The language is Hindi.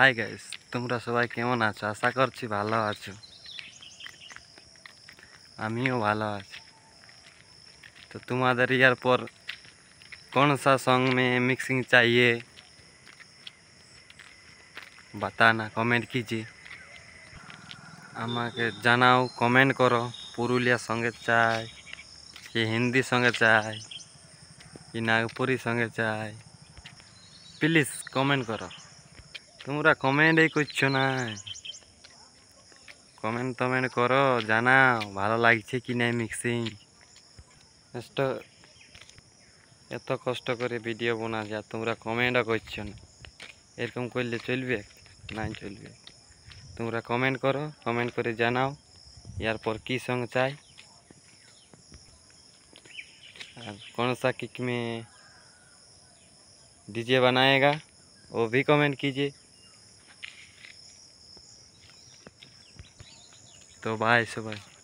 हाय गाइस तुम्हारा सबा केमन आशा कर भलो आओ भलो तो तुम्हारे यार पर कौन सा सॉन्ग में मिक्सिंग चाहिए बताना कमेंट कीजिए आमा के जानाओ कमेंट करो पुरुलिया संगे चाय कि हिंदी संगे चाय कि नागपुरी संगे चाय प्लीज कमेंट करो তোমরা কমেন্টই করছো না কমেন্ট টমেন্ট করো জানাও ভালো লাগছে কি না মিক্সিং জাস্ট এত কষ্ট করে ভিডিও বানা যা তোমরা কমেন্টও করছো না এরকম করলে চলবে নাই চলবে তোমরা কমেন্ট করো কমেন্ট করে জানাও এরপর কী সঙ্গ চাই আর কোন सा किक ডিজে বানায়েগা ও ভি কমেন্ট कमेंट तो बाय सुबह